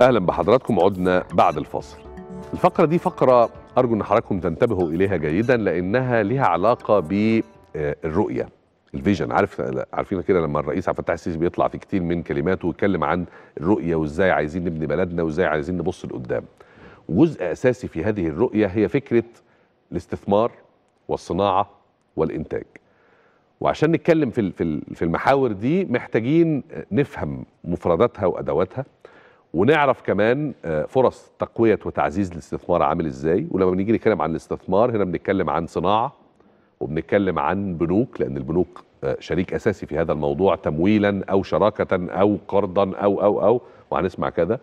اهلا بحضراتكم عدنا بعد الفاصل الفقره دي فقره ارجو ان حضراتكم تنتبهوا اليها جيدا لانها ليها علاقه بالرؤيه آه، الفيجن عارف عارفين كده لما الرئيس عبد الفتاح السيسي بيطلع في كتير من كلماته ويتكلم عن الرؤيه وازاي عايزين نبني بلدنا وازاي عايزين نبص لقدام جزء اساسي في هذه الرؤيه هي فكره الاستثمار والصناعه والانتاج وعشان نتكلم في في المحاور دي محتاجين نفهم مفرداتها وادواتها ونعرف كمان آه، فرص تقويه وتعزيز الاستثمار عامل ازاي ولما بنيجي نتكلم عن الاستثمار هنا بنتكلم عن صناعه وبنتكلم عن بنوك لان البنوك آه، شريك اساسي في هذا الموضوع تمويلا او شراكه او قرضا او او او وهنسمع كذا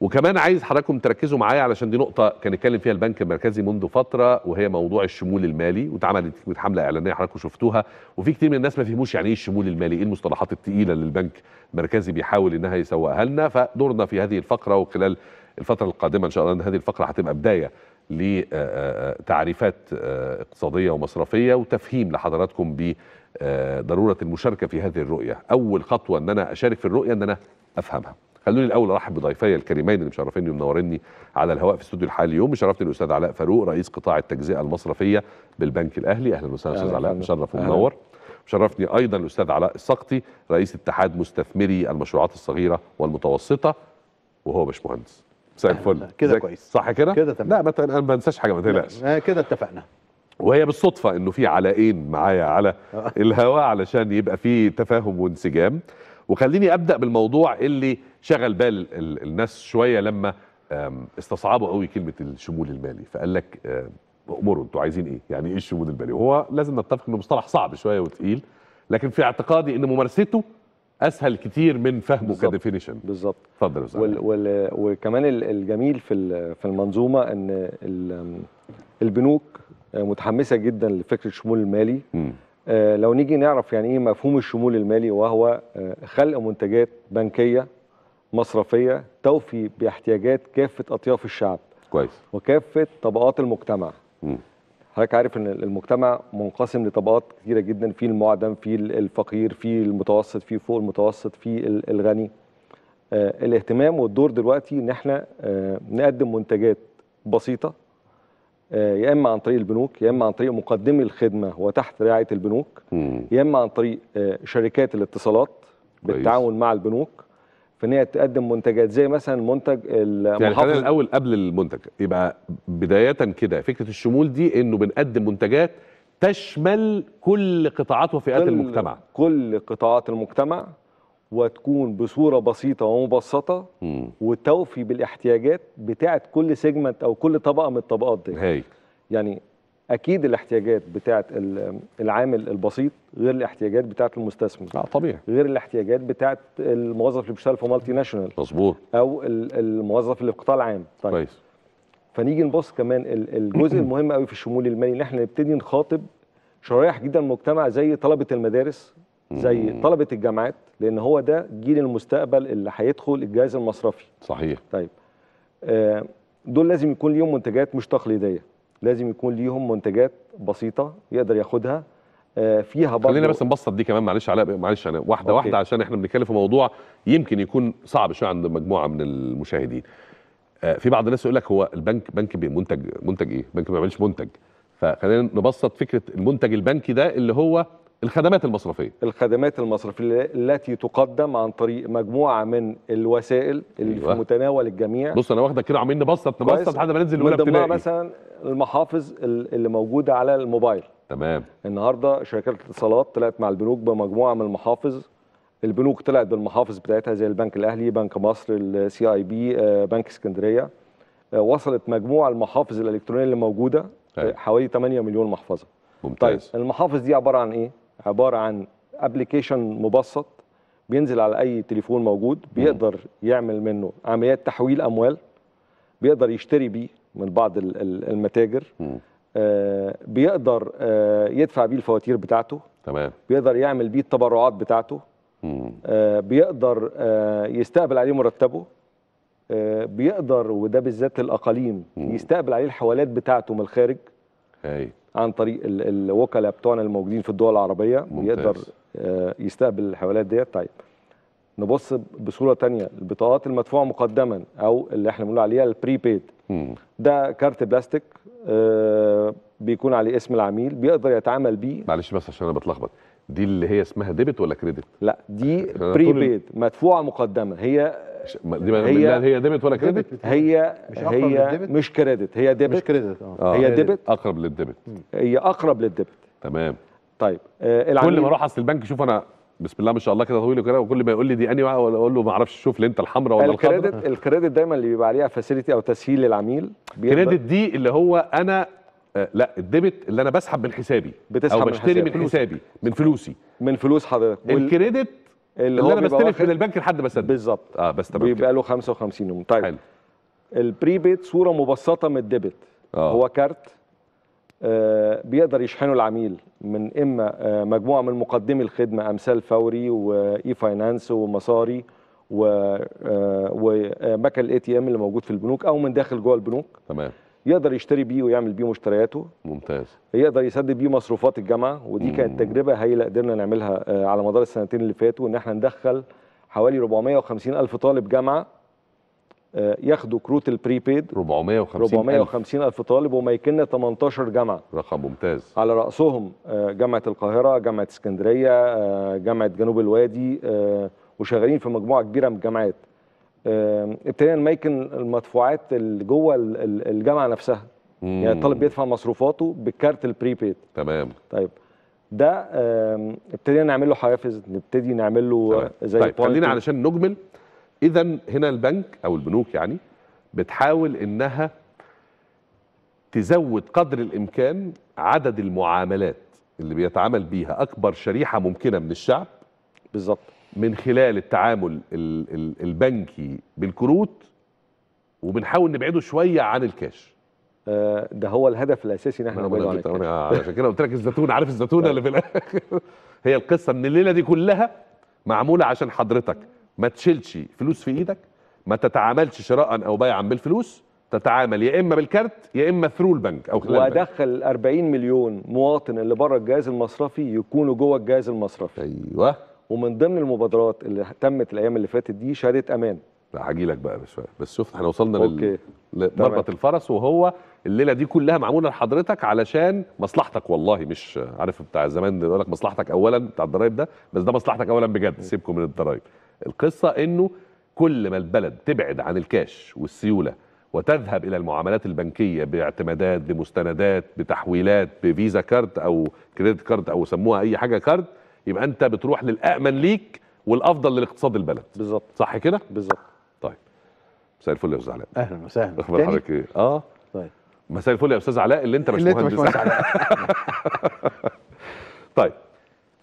وكمان عايز حضراتكم تركزوا معايا علشان دي نقطه كان اتكلم فيها البنك المركزي منذ فتره وهي موضوع الشمول المالي واتعملت حمله اعلانيه حضراتكم شفتوها وفي كتير من الناس ما فهموش يعني ايه الشمول المالي ايه المصطلحات الثقيله اللي البنك المركزي بيحاول انها يسوقها لنا فدورنا في هذه الفقره وخلال الفتره القادمه ان شاء الله ان هذه الفقره هتبقى بدايه لتعريفات اقتصاديه ومصرفيه وتفهيم لحضراتكم بضروره المشاركه في هذه الرؤيه اول خطوه ان انا اشارك في الرؤيه ان انا افهمها خلوني الاول ارحب بضيفي الكريمين اللي مشرفيني ومنوريني على الهواء في استوديو الحالي اليوم مشرفني الاستاذ علاء فاروق رئيس قطاع التجزئه المصرفيه بالبنك الاهلي اهلا وسهلا استاذ علاء مشرف ومنور مشرفني ايضا الاستاذ علاء السقطي رئيس اتحاد مستثمري المشروعات الصغيره والمتوسطه وهو باشمهندس مساء الفل كده كويس صح كده؟ كده تمام لا ما انا ما انساش حاجه ما تقلقش كده اتفقنا وهي بالصدفه انه في علاءين معايا على آه. الهواء علشان يبقى في تفاهم وانسجام وخليني ابدا بالموضوع اللي شغل بال الناس شويه لما استصعبوا قوي كلمه الشمول المالي فقال لك امور انتوا عايزين ايه؟ يعني ايه الشمول المالي؟ وهو لازم نتفق انه مصطلح صعب شويه وتقيل لكن في اعتقادي ان ممارسته اسهل كتير من فهمه كديفينيشن بالظبط اتفضل يا وال وكمان الجميل في في المنظومه ان البنوك متحمسه جدا لفكره الشمول المالي م. آه، لو نيجي نعرف يعني ايه مفهوم الشمول المالي وهو آه، خلق منتجات بنكيه مصرفيه توفي باحتياجات كافه اطياف الشعب كويس وكافه طبقات المجتمع حضرتك عارف ان المجتمع منقسم لطبقات كثيره جدا في المعدم في الفقير في المتوسط في فوق المتوسط في الغني آه، الاهتمام والدور دلوقتي ان احنا نقدم منتجات بسيطه آه، يا اما عن طريق البنوك يا اما عن طريق مقدمي الخدمه وتحت رعايه البنوك يا اما عن طريق آه، شركات الاتصالات بالتعاون مع البنوك في ان هي تقدم منتجات زي مثلا منتج المحافظ يعني خلينا الاول قبل المنتج يبقى بدايه كده فكره الشمول دي انه بنقدم منتجات تشمل كل قطاعات وفئات كل المجتمع كل قطاعات المجتمع وتكون بصوره بسيطه ومبسطه وتوفي بالاحتياجات بتاعه كل سيجمنت او كل طبقه من الطبقات دي هي. يعني اكيد الاحتياجات بتاعه العامل البسيط غير الاحتياجات بتاعه المستثمر اه طبيعي غير الاحتياجات بتاعه الموظف اللي بيشتغل في مالتي ناشونال مظبوط او الموظف اللي في القطاع العام طيب كويس فنيجي نبص كمان الجزء المهم قوي في الشمول المالي ان احنا نبتدي نخاطب شرائح جدا مجتمع زي طلبه المدارس زي طلبه الجامعات لان هو ده جيل المستقبل اللي هيدخل الجهاز المصرفي صحيح طيب آه، دول لازم يكون ليهم منتجات مش تقليديه لازم يكون ليهم منتجات بسيطه يقدر ياخدها آه، فيها برضه خلينا بس نبسط دي كمان معلش علاء معلش انا واحده أوكي. واحده عشان احنا بنتكلم في موضوع يمكن يكون صعب شويه عند مجموعه من المشاهدين آه، في بعض الناس يقول لك هو البنك بنك منتج منتج ايه بنك ما بيعملش منتج فخلينا نبسط فكره المنتج البنكي ده اللي هو الخدمات المصرفية الخدمات المصرفية التي تقدم عن طريق مجموعة من الوسائل اللي أيوة. في متناول الجميع بص أنا واخدك كده عاملين نبسط نبسط لحد ما ننزل الأولى ابتدائي مثلا المحافظ اللي موجودة على الموبايل تمام النهاردة شركات الاتصالات طلعت مع البنوك بمجموعة من المحافظ البنوك طلعت بالمحافظ بتاعتها زي البنك الأهلي بنك مصر السي اي آه، بي بنك اسكندرية آه، وصلت مجموعة المحافظ الإلكترونية اللي موجودة آه، أيوة. حوالي 8 مليون محفظة ممتاز طيب المحافظ دي عبارة عن إيه؟ عباره عن ابلكيشن مبسط بينزل على اي تليفون موجود بيقدر يعمل منه عمليات تحويل اموال بيقدر يشتري بيه من بعض المتاجر آه بيقدر آه يدفع بيه الفواتير بتاعته تمام بيقدر يعمل بيه التبرعات بتاعته آه بيقدر آه يستقبل عليه مرتبه آه بيقدر وده بالذات الاقاليم يستقبل عليه الحوالات بتاعته من الخارج أي. عن طريق الوكلاء بتوعنا الموجودين في الدول العربيه ممتاز. يقدر آه، يستقبل الحوالات ديت طيب نبص بصوره تانية البطاقات المدفوعه مقدما او اللي احنا بنقول عليها البري بيد ده كارت بلاستيك آه، بيكون عليه اسم العميل بيقدر يتعامل بيه معلش بس عشان انا بتلخبط دي اللي هي اسمها ديبت ولا كريدت لا دي بري بيد مدفوعه مقدما هي دي هي هي ديبت ولا كريدت هي مش هي مش كريدت هي ديبت مش كريدت اه هي ديبت اقرب للديبت هي اقرب للديبت تمام طيب آه كل ما اروح اصل البنك شوف انا بسم الله ما شاء الله كده طويل وكده وكل ما يقول لي دي اني اقول له ما اعرفش شوف لي انت الحمراء ولا الخضراء الكريدت الكريدت دايما اللي بيبقى عليها فاسيلتي او تسهيل للعميل كريدت دي اللي هو انا آه لا الديبت اللي انا بسحب من حسابي بتسحب او بشتري من, حسابي من فلوسي من فلوس حضرتك الكريدت اللي, اللي انا بستلف من البنك لحد ما اسدد بالظبط اه بس تمام بيبقى له 55 يوم طيب حلو البريبيت صوره مبسطه من الديبت آه. هو كارت آه بيقدر يشحنه العميل من اما آه مجموعه من مقدمي الخدمه امثال فوري واي فاينانس ومصاري و آه ومكن آه، الاي تي ام اللي موجود في البنوك او من داخل جوه البنوك تمام يقدر يشتري بيه ويعمل بيه مشترياته ممتاز يقدر يسدد بيه مصروفات الجامعه ودي كانت تجربه هايله قدرنا نعملها آه، على مدار السنتين اللي فاتوا ان احنا ندخل حوالي 450 الف طالب جامعه آه، ياخدوا كروت البريبيد 450 450 ألف. ألف طالب وما يكن 18 جامعة رقم ممتاز على رأسهم آه، جامعة القاهرة جامعة اسكندرية جامعة جنوب الوادي وشغالين في مجموعة كبيرة من الجامعات ابتدينا نميكن المدفوعات اللي جوه الجامعه نفسها مم. يعني الطالب بيدفع مصروفاته بالكارت البريبيد تمام طيب ده ابتدينا نعمل له حوافز نبتدي نعمل له زي طيب خلينا علشان نجمل اذا هنا البنك او البنوك يعني بتحاول انها تزود قدر الامكان عدد المعاملات اللي بيتعامل بيها اكبر شريحه ممكنه من الشعب بالظبط من خلال التعامل البنكي بالكروت وبنحاول نبعده شويه عن الكاش آه، ده هو الهدف الاساسي ان احنا نبعده عن الكاش عشان كده قلت لك الزتون عارف الزتونه طيب. اللي في الاخر هي القصه ان الليله دي كلها معموله عشان حضرتك ما تشيلش فلوس في ايدك ما تتعاملش شراء او بيعا بالفلوس تتعامل يا اما بالكارت يا اما ثرو البنك او خلال وادخل 40 مليون مواطن اللي بره الجهاز المصرفي يكونوا جوه الجهاز المصرفي ايوه ومن ضمن المبادرات اللي تمت الايام اللي فاتت دي شهاده امان لا هاجي لك بقى بشويه بس شوف احنا وصلنا لل... لمربط الفرس وهو الليله دي كلها معموله لحضرتك علشان مصلحتك والله مش عارف بتاع زمان يقول لك مصلحتك اولا بتاع الضرايب ده بس ده مصلحتك اولا بجد سيبكم من الضرايب القصه انه كل ما البلد تبعد عن الكاش والسيوله وتذهب الى المعاملات البنكيه باعتمادات بمستندات بتحويلات بفيزا كارد او كريدت كارد او سموها اي حاجه كارد يبقى انت بتروح للامن ليك والافضل لاقتصاد البلد بالظبط صح كده بالظبط طيب مساء الفل يا استاذ علاء اهلا وسهلا اخبار حضرتك ايه اه طيب مساء الفل يا استاذ علاء اللي انت مش مهندس طيب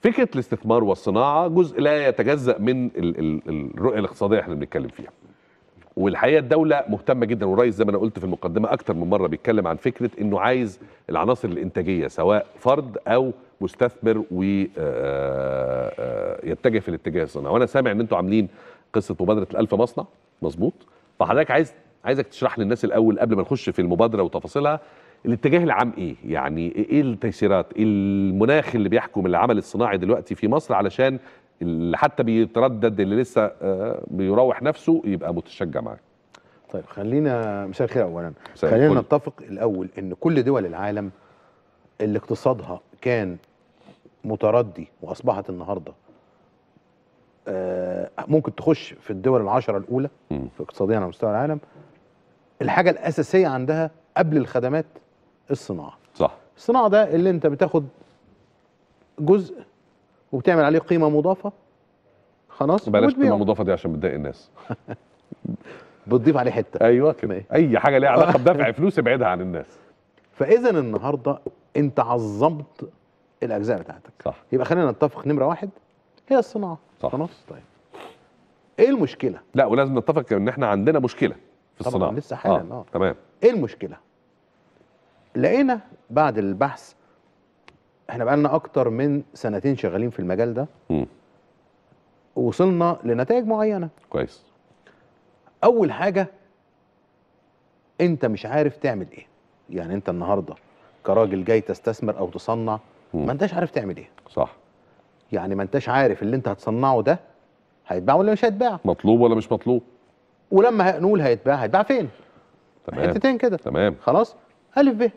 فكره الاستثمار والصناعه جزء لا يتجزا من الرؤيه الاقتصاديه احنا بنتكلم فيها والحقيقه الدوله مهتمه جدا والريس زي ما انا قلت في المقدمه اكتر من مره بيتكلم عن فكره انه عايز العناصر الانتاجيه سواء فرد او مستثمر ويتجه آه، آه، في الاتجاه الصناعي وانا سامع ان انتوا عاملين قصه مبادره الالف مصنع مظبوط فحضرتك عايز عايزك تشرح للناس الاول قبل ما نخش في المبادره وتفاصيلها الاتجاه العام ايه يعني ايه, إيه التيسيرات ايه المناخ اللي بيحكم العمل الصناعي دلوقتي في مصر علشان اللي حتى بيتردد اللي لسه آه، بيروح نفسه يبقى متشجع معاك طيب خلينا مساء الخير اولا خلينا نتفق الاول ان كل دول العالم اللي اقتصادها كان متردي واصبحت النهارده آه، ممكن تخش في الدول العشره الاولى في اقتصاديا على مستوى العالم الحاجه الاساسيه عندها قبل الخدمات الصناعه صح الصناعه ده اللي انت بتاخد جزء وبتعمل عليه قيمه مضافه خلاص بلاش قيمه مضافه دي عشان بتضايق الناس بتضيف عليه حته ايوه كده اي حاجه ليها علاقه بدفع فلوس ابعدها عن الناس فاذا النهارده انت عظمت الاجزاء بتاعتك صح يبقى خلينا نتفق نمره واحد هي الصناعه صح خلاص طيب ايه المشكله لا ولازم نتفق ان احنا عندنا مشكله في الصناعه طبعا لسه حالا آه. اه تمام ايه المشكله لقينا بعد البحث احنا بقالنا اكتر من سنتين شغالين في المجال ده م. وصلنا لنتائج معينه كويس اول حاجه انت مش عارف تعمل ايه يعني انت النهارده كراجل جاي تستثمر او تصنع ما انتش عارف تعمل ايه صح يعني ما انتش عارف اللي انت هتصنعه ده هيتباع ولا مش هيتباع مطلوب ولا مش مطلوب ولما هنقول هيتباع هيتباع فين تمام حتتين كده تمام خلاص الف ب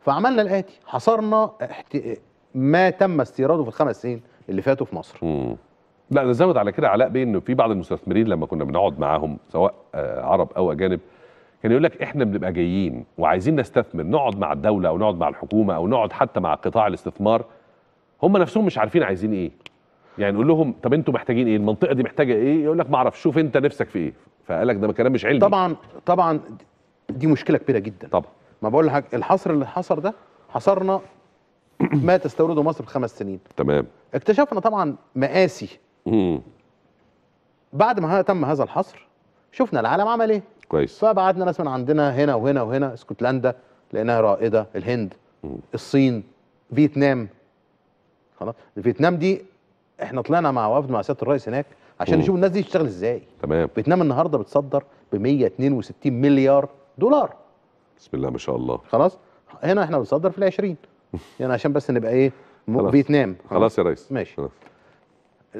فعملنا الاتي حصرنا احت... ما تم استيراده في الخمس سنين اللي فاتوا في مصر مم. لا نزود على كده علاء بيه انه في بعض المستثمرين لما كنا بنقعد معاهم سواء آه، عرب او اجانب كان يقول لك احنا بنبقى جايين وعايزين نستثمر نقعد مع الدوله او نقعد مع الحكومه او نقعد حتى مع قطاع الاستثمار هم نفسهم مش عارفين عايزين ايه يعني نقول لهم طب انتوا محتاجين ايه المنطقه دي محتاجه ايه يقول لك ما اعرف شوف انت نفسك في ايه فقال لك ده كلام مش علمي طبعا طبعا دي مشكله كبيره جدا طبعا ما بقول لك الحصر اللي حصر ده حصرنا ما تستورده مصر في خمس سنين تمام اكتشفنا طبعا مقاسي بعد ما تم هذا الحصر شفنا العالم عمل ايه كويس فبعتنا ناس من عندنا هنا وهنا وهنا اسكتلندا لقيناها رائده الهند م. الصين فيتنام خلاص فيتنام دي احنا طلعنا مع وفد مع سياده الرئيس هناك عشان نشوف الناس دي بتشتغل ازاي تمام فيتنام النهارده بتصدر ب 162 مليار دولار بسم الله ما شاء الله خلاص هنا احنا بنصدر في ال 20 يعني عشان بس نبقى ايه فيتنام خلاص. خلاص يا ريس ماشي خلاص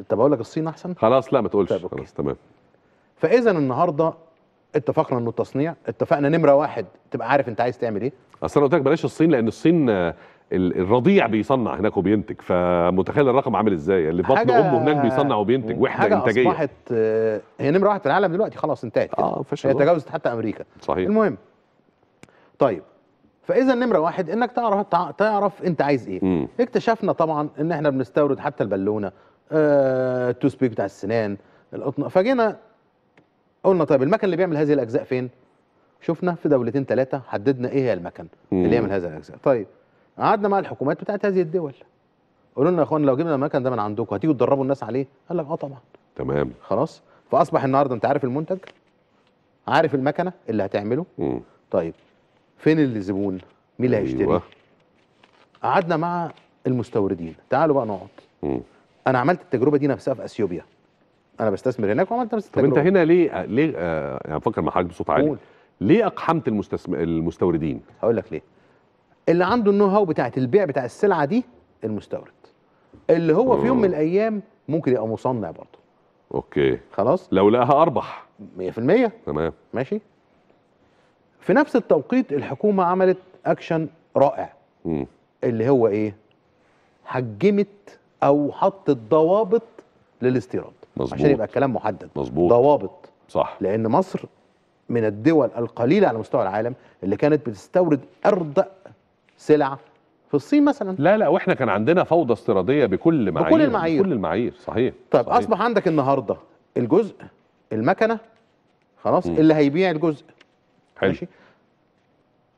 طب اقول لك الصين احسن خلاص لا ما تقولش طيب، خلاص تمام فاذا النهارده اتفقنا انه التصنيع اتفقنا نمره واحد تبقى عارف انت عايز تعمل ايه اصل انا قلت لك بلاش الصين لان الصين آه، الرضيع بيصنع هناك وبينتج فمتخيل الرقم عامل ازاي اللي بطن امه هناك بيصنع وبينتج وحده حاجة انتاجيه اصبحت آه، هي نمره واحد في العالم دلوقتي خلاص انتهت اه هي تجاوزت حتى امريكا صحيح المهم طيب فاذا نمره واحد انك تعرف تعرف انت عايز ايه م. اكتشفنا طبعا ان احنا بنستورد حتى البالونه آه التوثبيك بتاع السنان فجينا قلنا طيب المكن اللي بيعمل هذه الاجزاء فين شفنا في دولتين ثلاثه حددنا ايه هي المكن اللي يعمل هذا الاجزاء طيب قعدنا مع الحكومات بتاعت هذه الدول قلنا لنا يا اخوان لو جبنا المكن ده من عندكم هتيجوا تدربوا الناس عليه قال لك اه طبعا تمام خلاص فاصبح النهارده انت عارف المنتج عارف المكنه اللي هتعمله مم. طيب فين الزبون مين اللي هيشتري أيوة. قعدنا مع المستوردين تعالوا بقى نقعد مم. انا عملت التجربه دي نفسها في اثيوبيا انا بستثمر هناك وعملت نفس التجربه طب انت هنا ليه ليه آه يعني بفكر مع حضرتك بصوت عالي قول. ليه اقحمت المستسم... المستوردين هقول لك ليه اللي عنده النو هاو بتاعت البيع بتاع السلعه دي المستورد اللي هو في يوم من الايام ممكن يبقى مصنع برضه اوكي خلاص لو لقاها اربح 100% تمام ماشي في نفس التوقيت الحكومه عملت اكشن رائع م. اللي هو ايه حجمت او حطت ضوابط للاستيراد مظبوط عشان يبقى الكلام محدد مظبوط ضوابط صح لان مصر من الدول القليله على مستوى العالم اللي كانت بتستورد اردأ سلع في الصين مثلا لا لا واحنا كان عندنا فوضى استيراديه بكل معايير بكل المعايير بكل المعايير صحيح طيب صحيح. اصبح عندك النهارده الجزء المكنه خلاص م. اللي هيبيع الجزء حلو ماشي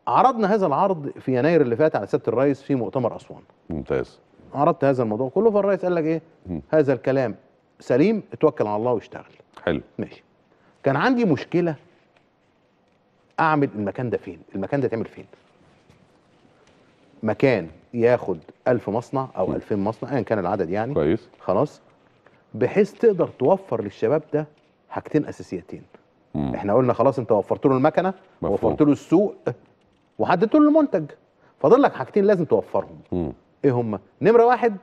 عرضنا هذا العرض في يناير اللي فات على سياده الرئيس في مؤتمر اسوان ممتاز عرضت هذا الموضوع كله فالرئيس قال لك ايه م. هذا الكلام سليم اتوكل على الله واشتغل حلو ماشي كان عندي مشكله اعمل المكان ده فين المكان ده تعمل فين مكان ياخد 1000 مصنع او 2000 مصنع ايا كان العدد يعني كويس خلاص بحيث تقدر توفر للشباب ده حاجتين اساسيتين م. احنا قلنا خلاص انت وفرت له المكنه وفرت له السوق وحددت له المنتج فاضل لك حاجتين لازم توفرهم م. ايه هما نمره واحد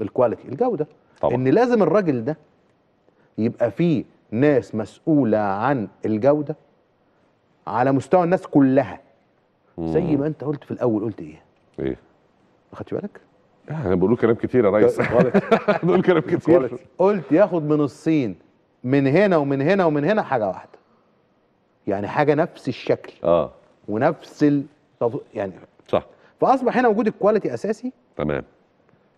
الكواليتي الجوده طبعا. ان لازم الراجل ده يبقى فيه ناس مسؤوله عن الجوده على مستوى الناس كلها مم. زي ما انت قلت في الاول قلت ايه ايه ما خدتش بالك احنا بنقول كلام كتير يا ريس بنقول كلام كتير قلت ياخد من الصين من هنا ومن هنا ومن هنا حاجه واحده يعني حاجه نفس الشكل اه ونفس ال... يعني صح فاصبح هنا وجود الكواليتي اساسي تمام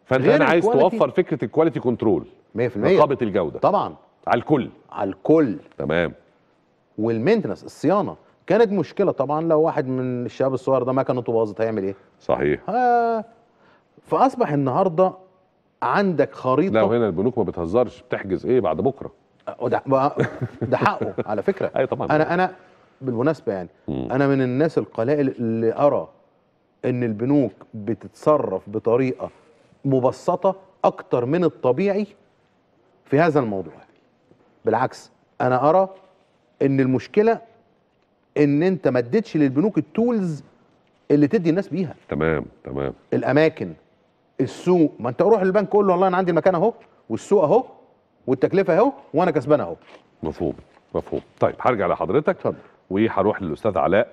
فانت هنا عايز توفر فكره الكواليتي كنترول 100% رقابه الجوده طبعا على الكل على الكل تمام والمينتنس الصيانه كانت مشكله طبعا لو واحد من الشباب الصغير ده مكنته باظت هيعمل ايه صحيح ها فاصبح النهارده عندك خريطه لا وهنا البنوك ما بتهزرش بتحجز ايه بعد بكره أه، ده ده حقه على فكره ايوه طبعا انا انا بالمناسبه يعني م. انا من الناس القلائل اللي ارى ان البنوك بتتصرف بطريقه مبسطه اكتر من الطبيعي في هذا الموضوع بالعكس انا ارى ان المشكله ان انت ما اديتش للبنوك التولز اللي تدي الناس بيها تمام تمام الاماكن السوق ما انت اروح للبنك قول له والله انا عندي المكان اهو والسوق اهو والتكلفه اهو وانا كسبان اهو مفهوم مفهوم طيب هرجع لحضرتك اتفضل وهروح للاستاذ علاء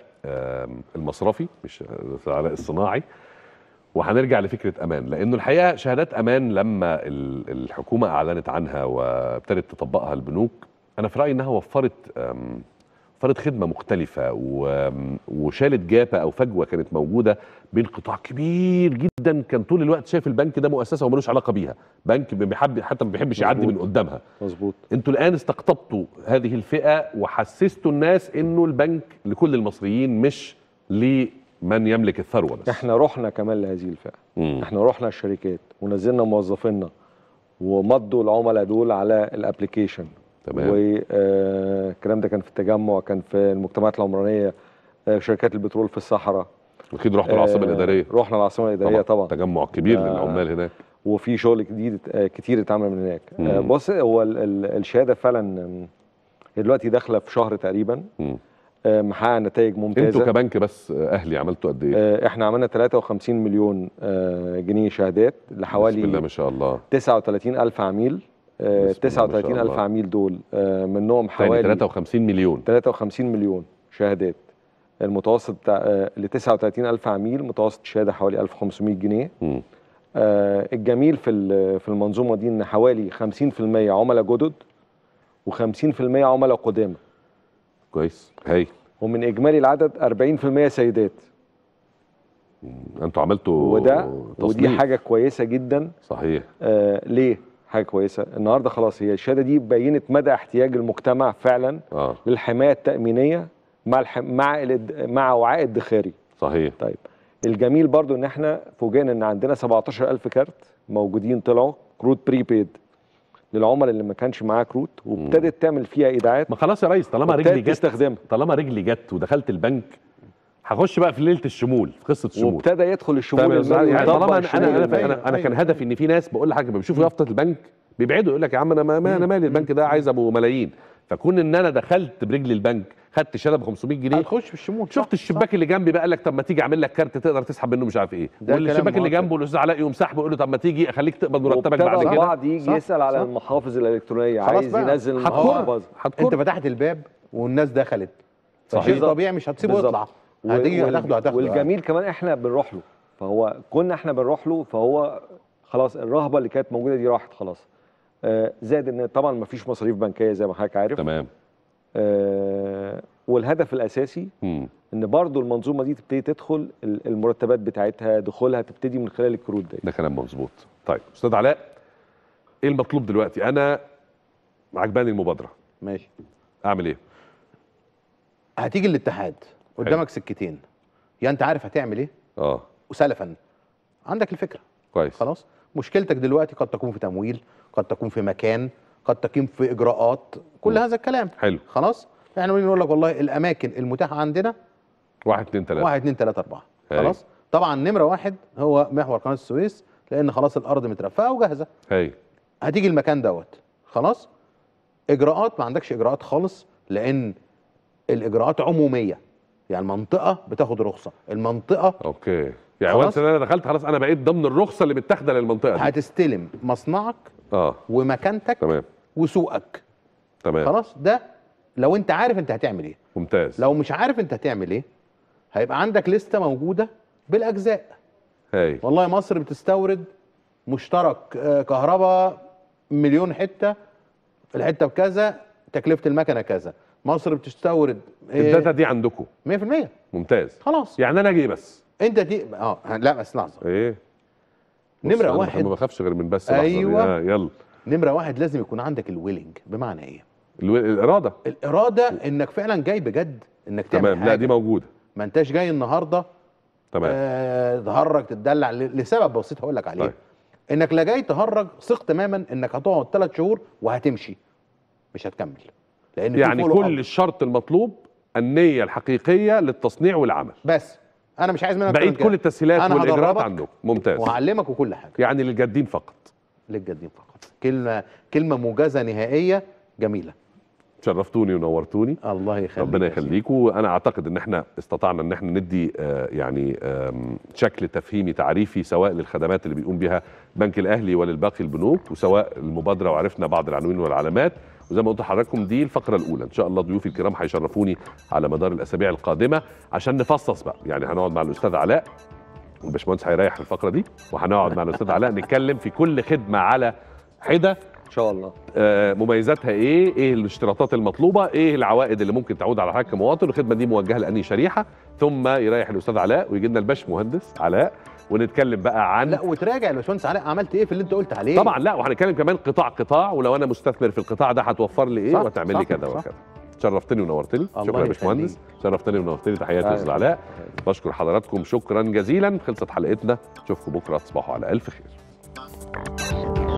المصرفي مش الاستاذ آه، علاء الصناعي وهنرجع لفكره امان لانه الحقيقه شهادات امان لما الحكومه اعلنت عنها وابتدت تطبقها البنوك انا في رايي انها وفرت وفرت خدمه مختلفه وشالت جابه او فجوه كانت موجوده بين قطاع كبير جدا كان طول الوقت شايف البنك ده مؤسسه وملوش علاقه بيها بنك بيحب حتى ما بيحبش يعدي من قدامها مظبوط انتوا الان استقطبتوا هذه الفئه وحسستوا الناس انه البنك لكل المصريين مش ليه من يملك الثروه بس احنا رحنا كمان لهذه الفئه مم. احنا رحنا الشركات ونزلنا موظفينا ومضوا العملاء دول على الابلكيشن تمام والكلام آه، ده كان في التجمع كان في المجتمعات العمرانيه آه، شركات البترول في الصحراء اكيد رحنا العاصمه آه، الاداريه رحنا العاصمه الاداريه طبعا, طبعا. تجمع كبير آه للعمال هناك وفي شغل جديد كتير اتعمل من هناك مم. بص هو الشهاده فعلا دلوقتي داخله في شهر تقريبا مم. آه، محقق نتائج ممتازه انتوا كبنك بس آه، اهلي عملتوا قد ايه؟ آه، احنا عملنا 53 مليون جنيه شهادات لحوالي بسم الله ما شاء الله 39000 عميل 39000 عميل دول منهم حوالي 53 مليون 53 مليون شهادات المتوسط بتاع ل 39000 عميل متوسط شهاده حوالي 1500 جنيه م. الجميل في في المنظومه دي ان حوالي 50% عملاء جدد و50% عملاء قدامى كويس هايل ومن اجمالي العدد 40% سيدات انتوا عملتوا وده تصنيف. ودي حاجه كويسه جدا صحيح آه ليه حاجه كويسه النهارده خلاص هي الشهاده دي بينت مدى احتياج المجتمع فعلا آه. للحمايه التامينيه مع الح... مع الاد... مع وعاء ادخاري صحيح طيب الجميل برضو ان احنا فوجئنا ان عندنا 17000 كارت موجودين طلعوا كروت بريبيد للعملاء اللي ما كانش معاه كروت وابتدت تعمل فيها ايداعات ما خلاص يا ريس طالما رجلي جت تستخدمها طالما رجلي جت ودخلت البنك هخش بقى في ليله الشمول في قصه الشمول وابتدى يدخل الشمول يعني طالما انا انا انا, أنا كان هدفي ان في ناس بقول لحاجه بيشوفوا يافطه البنك بيبعدوا يقول لك يا عم انا ما انا مالي البنك ده عايز ابو ملايين فكون ان انا دخلت برجلي البنك خدت شهاده ب 500 جنيه هتخش أه، في الشمول شفت الشباك صح. اللي جنبي بقى قال لك طب ما تيجي اعمل لك كارت تقدر تسحب منه مش عارف ايه والشباك اللي جنبه الاستاذ علاء يقوم سحبه يقول له طب ما تيجي اخليك تقبض مرتبك بعد كده بعض يجي يسال على المحافظ الالكترونيه عايز ينزل محافظ انت فتحت الباب والناس دخلت صحيح فشيء طبيعي مش هتسيبه يطلع هتيجي هتاخده هتاخده والجميل كمان احنا بنروح له فهو كنا احنا بنروح له فهو خلاص الرهبه اللي كانت موجوده دي راحت خلاص زاد آه، زائد ان طبعا ما فيش مصاريف بنكيه زي ما حضرتك عارف تمام آه، والهدف الاساسي م. ان برضو المنظومه دي تبتدي تدخل المرتبات بتاعتها دخولها تبتدي من خلال الكروت دي ده كلام مظبوط طيب استاذ علاء ايه المطلوب دلوقتي انا عجباني المبادره ماشي اعمل ايه هتيجي الاتحاد قدامك سكتين يا انت عارف هتعمل ايه اه وسلفا عندك الفكره كويس خلاص مشكلتك دلوقتي قد تكون في تمويل قد تكون في مكان قد تقيم في اجراءات كل م. هذا الكلام حلو خلاص احنا يعني بنقول لك والله الاماكن المتاحه عندنا 1 2 3 1 2 3 4 خلاص طبعا نمره واحد هو محور قناه السويس لان خلاص الارض مترفعه وجاهزه هتيجي المكان دوت خلاص اجراءات ما عندكش اجراءات خالص لان الاجراءات عموميه يعني المنطقه بتاخد رخصه المنطقه اوكي يعني وانس انا دخلت خلاص انا بقيت ضمن الرخصه اللي متاخده للمنطقه دي هتستلم مصنعك اه ومكانتك تمام وسوقك تمام خلاص ده لو انت عارف انت هتعمل ايه ممتاز لو مش عارف انت هتعمل ايه هيبقى عندك لسته موجوده بالاجزاء هاي. والله مصر بتستورد مشترك آه، كهرباء مليون حته في الحته بكذا تكلفه المكنه كذا مصر بتستورد إيه؟ الداتا دي عندكم 100% ممتاز خلاص يعني انا اجي بس انت دي اه لا بس لحظه ايه نمره واحد ما بخافش غير من بس ايوه آه، يلا نمره واحد لازم يكون عندك الويلنج بمعنى ايه الاراده الاراده انك فعلا جاي بجد انك تعمل تمام حاجة. لا دي موجوده ما انتش جاي النهارده تمام آه تهرج تتدلع لسبب بسيط هقول لك عليه طيب. انك لا جاي تهرج ثق تماما انك هتقعد ثلاث شهور وهتمشي مش هتكمل لان يعني كل أمر. الشرط المطلوب النيه الحقيقيه للتصنيع والعمل بس انا مش عايز منك بعيد كل التسهيلات والاجراءات عندك ممتاز وهعلمك وكل حاجه يعني للجادين فقط للجديد فقط كلمة كلمة موجزة نهائية جميلة شرفتوني ونورتوني الله يخليك ربنا يخليك انا اعتقد ان احنا استطعنا ان احنا ندي آه، يعني شكل تفهيمي تعريفي سواء للخدمات اللي بيقوم بها بنك الاهلي وللباقي البنوك وسواء المبادره وعرفنا بعض العناوين والعلامات وزي ما قلت لحضراتكم دي الفقره الاولى ان شاء الله ضيوفي الكرام هيشرفوني على مدار الاسابيع القادمه عشان نفصص بقى يعني هنقعد مع الاستاذ علاء الباشمهندس هيريح الفقره دي وهنقعد مع الاستاذ علاء نتكلم في كل خدمه على حده ان شاء الله آه مميزاتها ايه ايه الاشتراطات المطلوبه ايه العوائد اللي ممكن تعود على حضرتك كمواطن الخدمه دي موجهه لاني شريحه ثم يريح الاستاذ علاء ويجي لنا الباشمهندس علاء ونتكلم بقى عن لا وتراجع يا باشمهندس علاء عملت ايه في اللي انت قلت عليه طبعا لا وهنتكلم كمان قطاع قطاع ولو انا مستثمر في القطاع ده هتوفر لي ايه وهتعمل لي كذا وكذا شرفتني ونورتني شكرا يا باشمهندس شرفتني ونورتني تحياتي يا استاذ علاء بشكر حضراتكم شكرا جزيلا خلصت حلقتنا نشوفكم بكره تصبحوا على الف خير Thank you.